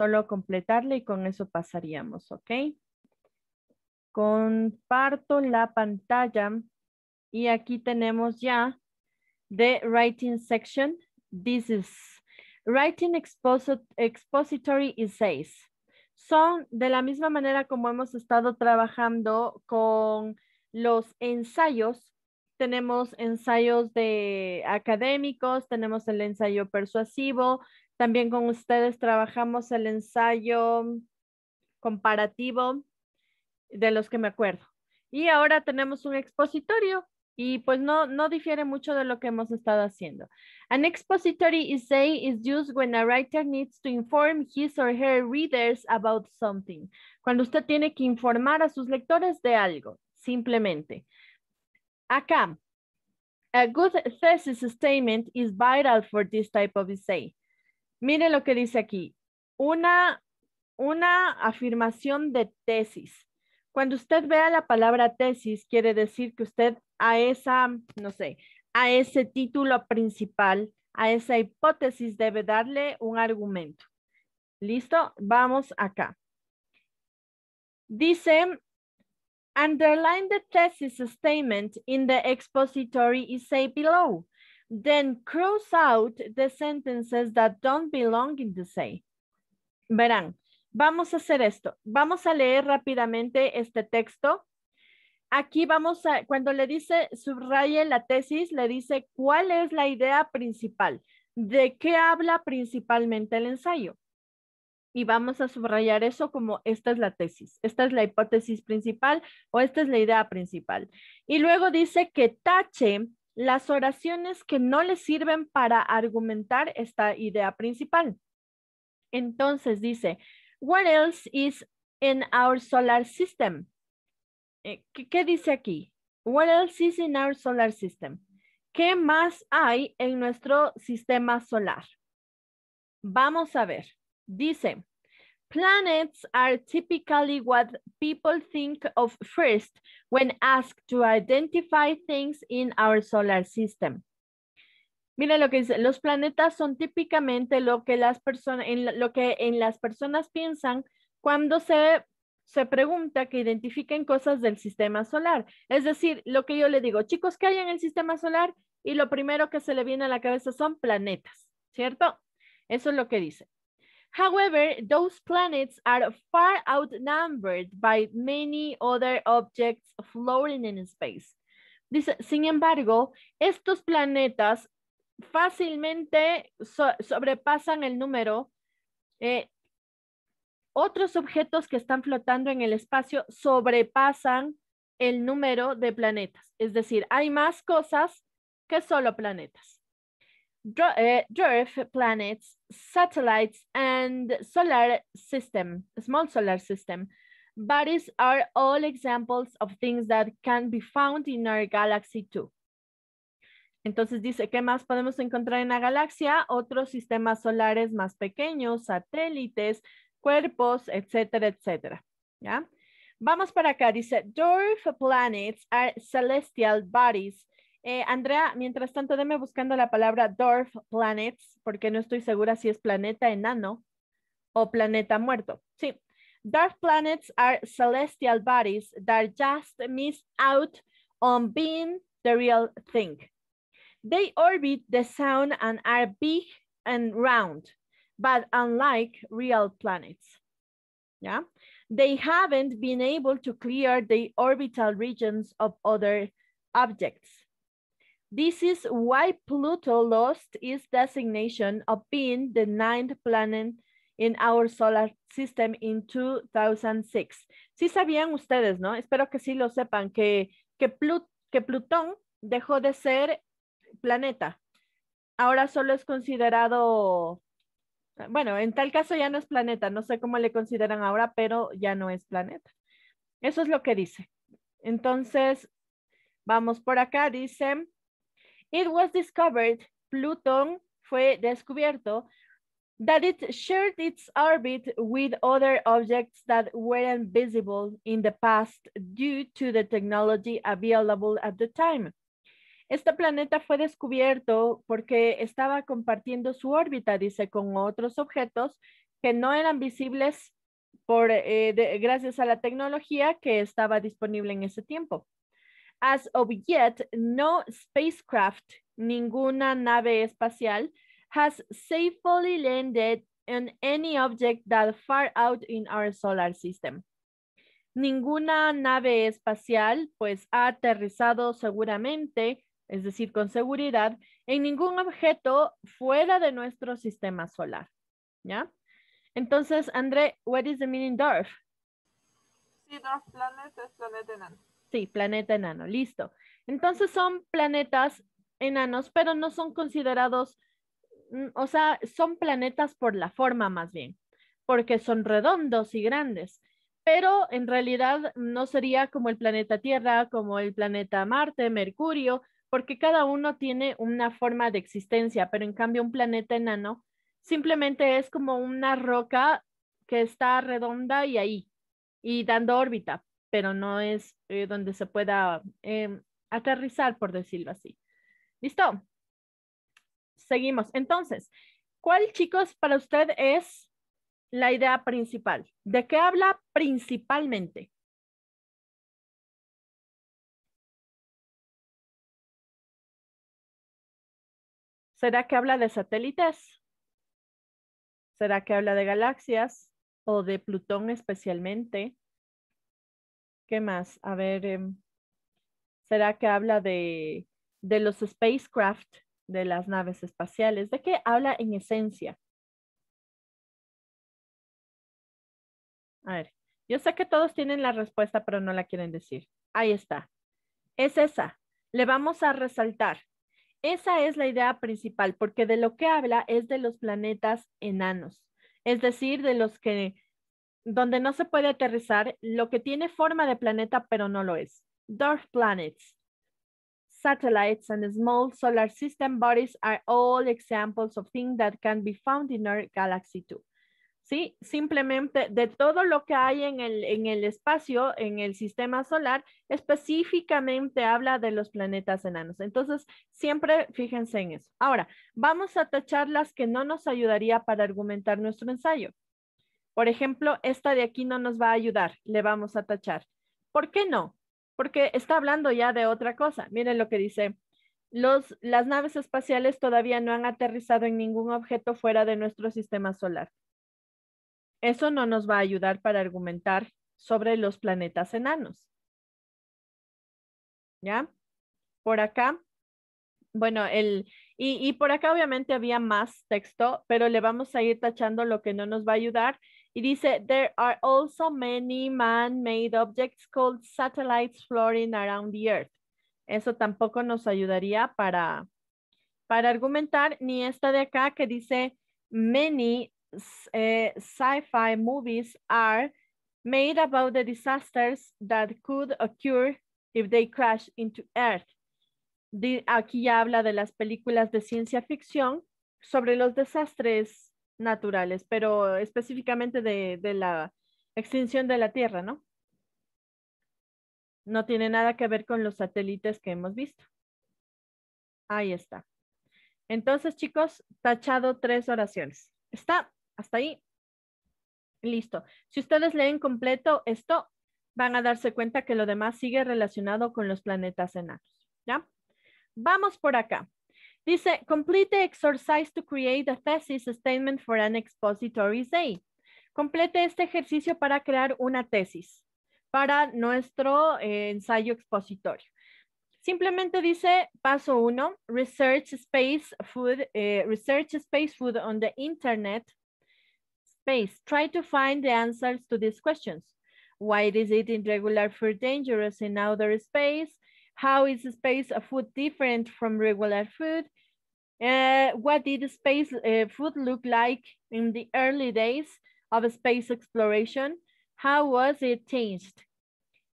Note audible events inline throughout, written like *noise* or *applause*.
Solo completarle y con eso pasaríamos, ¿ok? Comparto la pantalla y aquí tenemos ya the writing section. This is writing expository essays. Son de la misma manera como hemos estado trabajando con los ensayos. Tenemos ensayos de académicos, tenemos el ensayo persuasivo, también con ustedes trabajamos el ensayo comparativo de los que me acuerdo. Y ahora tenemos un expositorio y pues no, no difiere mucho de lo que hemos estado haciendo. An expository essay is used when a writer needs to inform his or her readers about something. Cuando usted tiene que informar a sus lectores de algo, simplemente. Acá, a good thesis statement is vital for this type of essay. Mire lo que dice aquí. Una, una afirmación de tesis. Cuando usted vea la palabra tesis, quiere decir que usted a esa, no sé, a ese título principal, a esa hipótesis debe darle un argumento. ¿Listo? Vamos acá. Dice, underline the thesis statement in the expository essay below. Then cross out the sentences that don't belong in the say. Verán, vamos a hacer esto. Vamos a leer rápidamente este texto. Aquí vamos a, cuando le dice subraye la tesis, le dice cuál es la idea principal, de qué habla principalmente el ensayo. Y vamos a subrayar eso como esta es la tesis, esta es la hipótesis principal o esta es la idea principal. Y luego dice que tache las oraciones que no le sirven para argumentar esta idea principal. Entonces dice, what else is in our solar system? Eh, ¿qué, dice aquí? What else is in our solar system? ¿Qué más hay en nuestro sistema solar? Vamos a ver. Dice, Planets are typically what people think of first when asked to identify things in our solar system. Mira lo que dice, los planetas son típicamente lo que las personas, en lo que en las personas piensan cuando se, se pregunta que identifiquen cosas del sistema solar. Es decir, lo que yo le digo, chicos, ¿qué hay en el sistema solar? Y lo primero que se le viene a la cabeza son planetas, ¿cierto? Eso es lo que dice. However, those planets are far outnumbered by many other objects floating in space. sin embargo, estos planetas fácilmente sobrepasan el número. Eh, otros objetos que están flotando en el espacio sobrepasan el número de planetas. Es decir, hay más cosas que solo planetas. dwarf eh, planets, satellites, and solar system, small solar system. Bodies are all examples of things that can be found in our galaxy too. Entonces dice, ¿qué más podemos encontrar en la galaxia? Otros sistemas solares más pequeños, satélites, cuerpos, etcétera, etcétera. ¿Ya? Vamos para acá, dice, dwarf planets are celestial bodies Eh, Andrea, mientras tanto, deme buscando la palabra dwarf planets, porque no estoy segura si es planeta enano o planeta muerto. Sí. Dwarf planets are celestial bodies that just miss out on being the real thing. They orbit the sun and are big and round, but unlike real planets. Yeah. They haven't been able to clear the orbital regions of other objects. This is why Pluto lost its designation of being the ninth planet in our solar system in 2006. Sí sabían ustedes, ¿no? Espero que sí lo sepan, que, que, que Plutón dejó de ser planeta. Ahora solo es considerado, bueno, en tal caso ya no es planeta, no sé cómo le consideran ahora, pero ya no es planeta. Eso es lo que dice. Entonces, vamos por acá, dice, It was discovered, Plutón fue descubierto, that it shared its orbit with other objects that weren't visible in the past due to the technology available at the time. Este planeta fue descubierto porque estaba compartiendo su órbita, dice, con otros objetos que no eran visibles por, eh, gracias a la tecnología que estaba disponible en ese tiempo. As of yet, no spacecraft, ninguna nave espacial, has safely landed on any object that far out in our solar system. Ninguna nave espacial pues ha aterrizado seguramente, es decir, con seguridad, en ningún objeto fuera de nuestro sistema solar. ¿Ya? Entonces, André, what is the meaning DARF? Sí, planet es planeta Sí, planeta enano, listo. Entonces son planetas enanos, pero no son considerados, mm, o sea, son planetas por la forma más bien, porque son redondos y grandes, pero en realidad no sería como el planeta Tierra, como el planeta Marte, Mercurio, porque cada uno tiene una forma de existencia, pero en cambio un planeta enano simplemente es como una roca que está redonda y ahí, y dando órbita, pero no es eh, donde se pueda em, aterrizar, por decirlo así. ¿Listo? Seguimos. Entonces, ¿cuál, chicos, para usted es la idea principal? ¿De qué habla principalmente? ¿Será que habla de satélites? ¿Será que habla de galaxias o de Plutón especialmente? ¿Qué más? A ver, em, ¿será que habla de, de los spacecraft, de las naves espaciales? ¿De qué habla en esencia? A ver, yo sé que todos tienen la respuesta, pero no la quieren decir. Ahí está. Es esa. Le vamos a resaltar. Esa es la idea principal, porque de lo que habla es de los planetas enanos, es decir, de los que donde no se puede aterrizar, lo que tiene forma de planeta pero no lo es. Dwarf planets, satellites, and small solar system bodies are all examples of things that can be found in our galaxy too. ¿Sí? Simplemente de todo lo que hay en el, en el espacio, en el sistema solar, específicamente habla de los planetas enanos. Entonces, siempre fíjense en eso. Ahora, vamos a tachar las que no nos ayudaría para argumentar nuestro ensayo. Por ejemplo, esta de aquí no nos va a ayudar, le vamos a tachar. ¿Por qué no? Porque está hablando ya de otra cosa. Miren lo que dice. las naves espaciales todavía no han aterrizado en ningún objeto fuera de nuestro sistema solar. Eso no nos va a ayudar para argumentar sobre los planetas enanos. ¿Ya? Por acá, bueno, y por acá obviamente había más texto, pero le vamos a ir tachando lo que no nos va a ayudar y dice, there are also many man-made objects called satellites floating around the earth. Eso tampoco nos ayudaría para, para argumentar, ni esta de acá que dice, many eh, sci-fi movies are made about the disasters that could occur if they crash into earth. aquí ya habla de las películas de ciencia ficción sobre los desastres naturales, pero específicamente de, la extinción de la Tierra, ¿no? No tiene nada que ver con los satélites que hemos visto. Ahí está. Entonces, chicos, tachado tres oraciones. Está hasta ahí. Listo. Si ustedes leen completo esto, van a darse cuenta que lo demás sigue relacionado con los planetas enanos. ¿Ya? Vamos por acá. This complete the exercise to create a thesis statement for an expository essay. Complete este ejercicio para crear una tesis para nuestro eh, ensayo expositorio. Simplemente dice paso uno, research space food, eh, research space food on the internet space. Try to find the answers to these questions. Why is it irregular food dangerous in outer space? How is space food different from regular food? Eh, what did space eh, food look like in the early days of space exploration? How was it changed?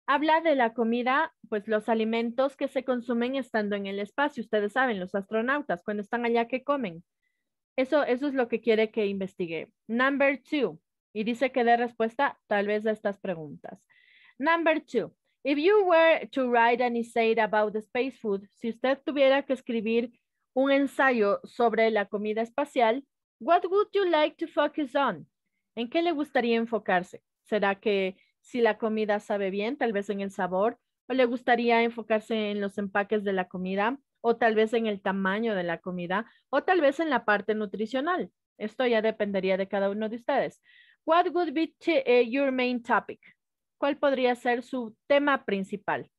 Habla de la comida, pues los alimentos que se consumen estando en el espacio. Ustedes saben, los astronautas, cuando están allá, ¿qué comen? Eso, eso es lo que quiere que investigue. Number two, y dice que dé respuesta tal vez a estas preguntas. Number two, If you were to write an essay about the space food, si usted tuviera que escribir un ensayo sobre la comida espacial, what would you like to focus on? ¿En qué le gustaría enfocarse? ¿Será que si la comida sabe bien, tal vez en el sabor? ¿O le gustaría enfocarse en los empaques de la comida? ¿O tal vez en el tamaño de la comida? ¿O tal vez en la parte nutricional? Esto ya dependería de cada uno de ustedes. What would be eh, your main topic? cuál podría ser su tema principal.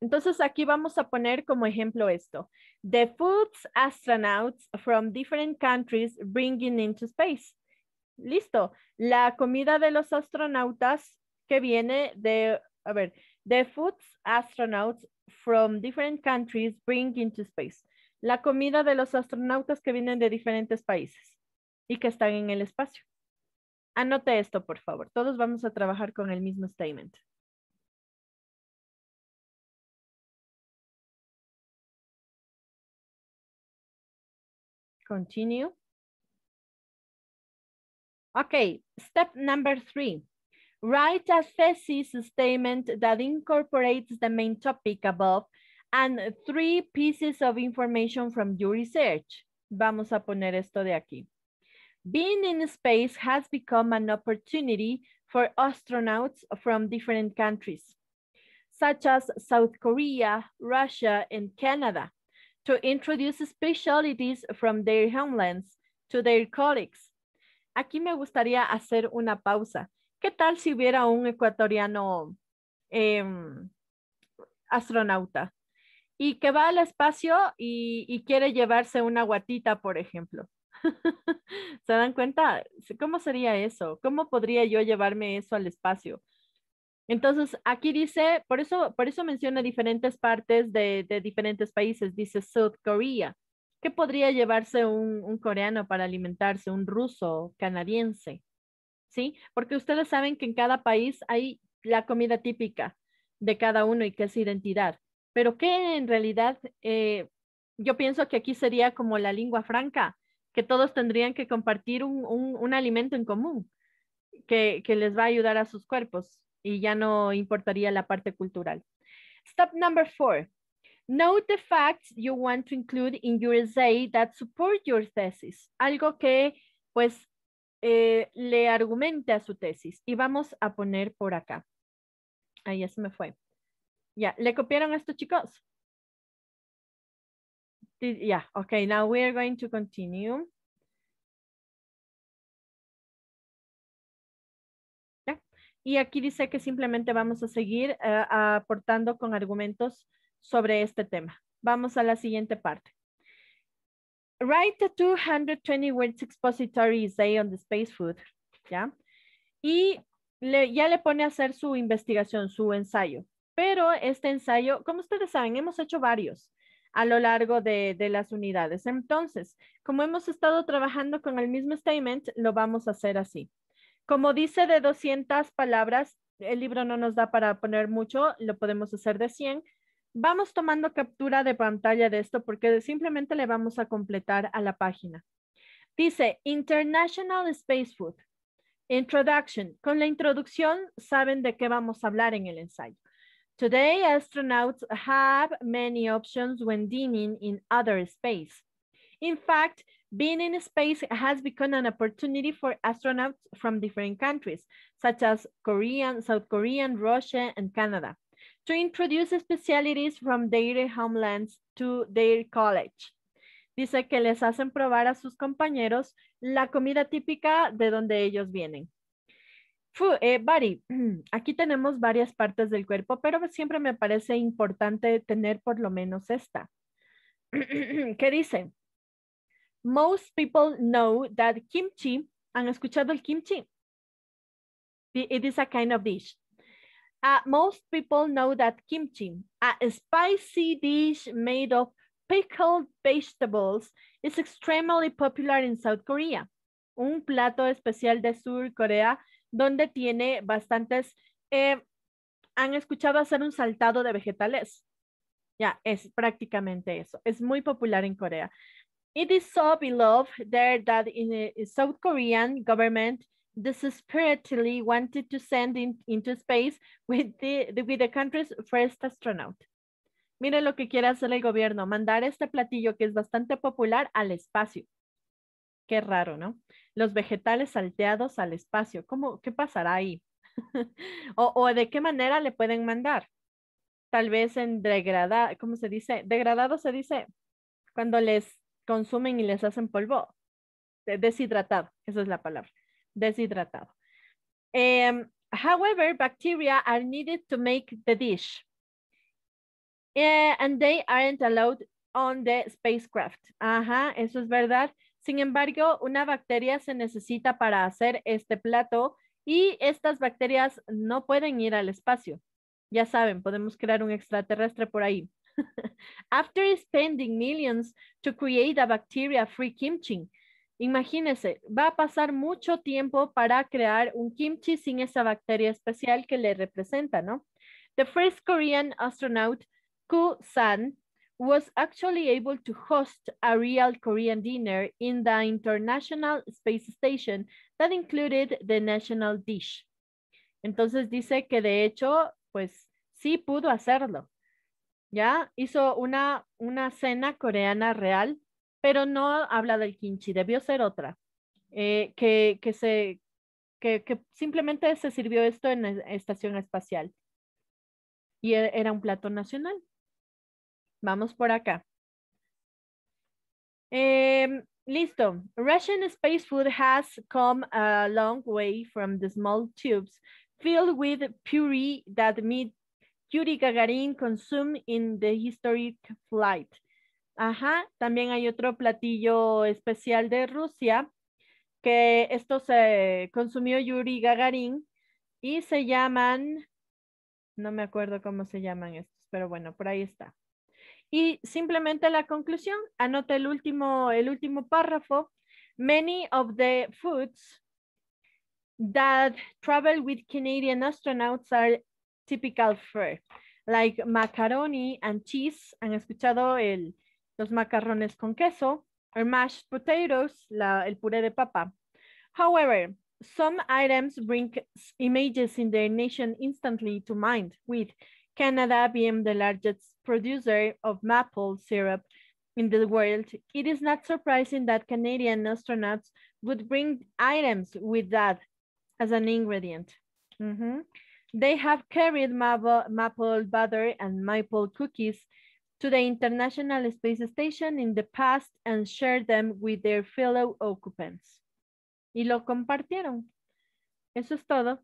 Entonces aquí vamos a poner como ejemplo esto. The foods astronauts from different countries bringing into space. Listo. La comida de los astronautas que viene de, a ver, the foods astronauts from different countries bring into space. La comida de los astronautas que vienen de diferentes países y que están en el espacio. Anote esto, por favor. Todos vamos a trabajar con el mismo statement. Continue. Okay, step number three. Write a thesis statement that incorporates the main topic above and three pieces of information from your research. Vamos a poner esto de aquí. Being in space has become an opportunity for astronauts from different countries, such as South Korea, Russia, and Canada, to introduce specialities from their homelands to their colleagues. Aquí me gustaría hacer una pausa. ¿Qué tal si hubiera un ecuatoriano eh, astronauta y que va al espacio y, y quiere llevarse una guatita, por ejemplo? *laughs* ¿Se dan cuenta? ¿Cómo sería eso? ¿Cómo podría yo llevarme eso al espacio? Entonces, aquí dice, por eso, por eso menciona diferentes partes de, diferentes países, dice South Korea. ¿Qué podría llevarse un, coreano para alimentarse, un ruso, canadiense? ¿Sí? Porque ustedes saben que en cada país hay la comida típica de cada uno y que es identidad. Pero que en realidad eh, yo pienso que aquí sería como la lengua franca que todos tendrían que compartir un, alimento en común que, les va a ayudar a sus cuerpos y ya no importaría la parte cultural. Step number four. Note the facts you want to include in your essay that support your thesis. Algo que pues eh, le argumente a su tesis. Y vamos a poner por acá. Ahí ya se me fue. Ya, ¿le copiaron a estos chicos? yeah, okay, now we are going to continue. Y aquí dice que simplemente vamos a seguir eh, aportando con argumentos sobre este tema. Vamos a la siguiente parte. Write a 220 words expository essay on the space food. Y ya le pone a hacer su investigación, su ensayo. Pero este ensayo, como ustedes saben, hemos hecho varios a lo largo de, las unidades. Entonces, como hemos estado trabajando con el mismo statement, lo vamos a hacer así. Como dice de 200 palabras, el libro no nos da para poner mucho, lo podemos hacer de 100. Vamos tomando captura de pantalla de esto porque simplemente le vamos a completar a la página. Dice International Space Food. Introduction. Con la introducción saben de qué vamos a hablar en el ensayo. Today, astronauts have many options when dining in other space. In fact, being in space has become an opportunity for astronauts from different countries, such as Korean, South Korean, Russia, and Canada, to introduce specialities from their homelands to their college. Dice que les hacen probar a sus compañeros la comida típica de donde ellos vienen. Eh, Bari, *clears throat* aquí tenemos varias partes del cuerpo, pero siempre me parece importante tener por lo menos esta. *clears throat* ¿Qué dice? Most people know that kimchi, ¿han escuchado el kimchi? It is a kind of dish. Uh, most people know that kimchi, a spicy dish made of pickled vegetables, is extremely popular in South Korea. Un plato especial de Sur Corea donde tiene bastantes, eh, han escuchado hacer un saltado de vegetales. Ya, es prácticamente eso. Es muy popular en Corea. It is so beloved there that in the South Korean government desperately wanted to send in, into space with the, with the country's first astronaut. Miren lo que quiere hacer el gobierno, mandar este platillo que es bastante popular al espacio. Qué raro, ¿no? Los vegetales salteados al espacio. ¿Cómo, ¿Qué pasará ahí? *laughs* o, de qué manera le pueden mandar? Tal vez en degradado, ¿cómo se dice? Degradado se dice cuando les consumen y les hacen polvo. Deshidratado, esa es la palabra. Deshidratado. Em, however, bacteria are needed to make the dish. Eh, and they aren't allowed on the spacecraft. Ajá, eso es verdad. Sin embargo, una bacteria se necesita para hacer este plato y estas bacterias no pueden ir al espacio. Ya saben, podemos crear un extraterrestre por ahí. *laughs* After spending millions to create a bacteria-free kimchi, imagínense, va a pasar mucho tiempo para crear un kimchi sin esa bacteria especial que le representa, ¿no? The first Korean astronaut, Ku San, was actually able to host a real Korean dinner in the International Space Station that included the national dish. Entonces dice que de hecho, pues sí pudo hacerlo. Ya hizo una, una cena coreana real, pero no habla del kimchi, debió ser otra. Eh, que, que, se, que, que simplemente se sirvió esto en la estación espacial. Y e, era un plato nacional. Vamos por acá. Em, listo. Russian space food has come a long way from the small tubes filled with puree that Yuri Gagarin consumed in the historic flight. Ajá, también hay otro platillo especial de Rusia que esto se consumió Yuri Gagarin y se llaman, no me acuerdo cómo se llaman estos, pero bueno, por ahí está. Y simplemente la conclusión, anota el último, el último párrafo. Many of the foods that travel with Canadian astronauts are typical fare, like macaroni and cheese. Han escuchado el, los macarrones con queso, or mashed potatoes, el puré de papa. However, some items bring images in their nation instantly to mind with Canada being the largest producer of maple syrup in the world, it is not surprising that Canadian astronauts would bring items with that as an ingredient. Mm -hmm. They have carried maple, maple butter and maple cookies to the International Space Station in the past and shared them with their fellow occupants. Y lo compartieron. Eso es todo.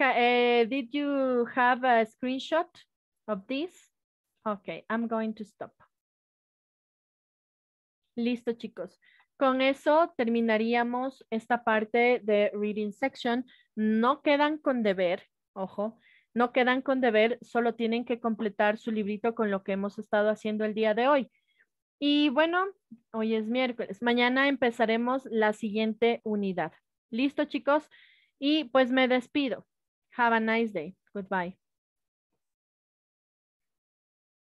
Eh, did you have a screenshot of this? Okay, I'm going to stop. Listo, chicos. Con eso terminaríamos esta parte de reading section. No quedan con deber, ojo, no quedan con deber, solo tienen que completar su librito con lo que hemos estado haciendo el día de hoy. Y bueno, hoy es miércoles. Mañana empezaremos la siguiente unidad. Listo, chicos. Y pues me despido. Have a nice day. Goodbye.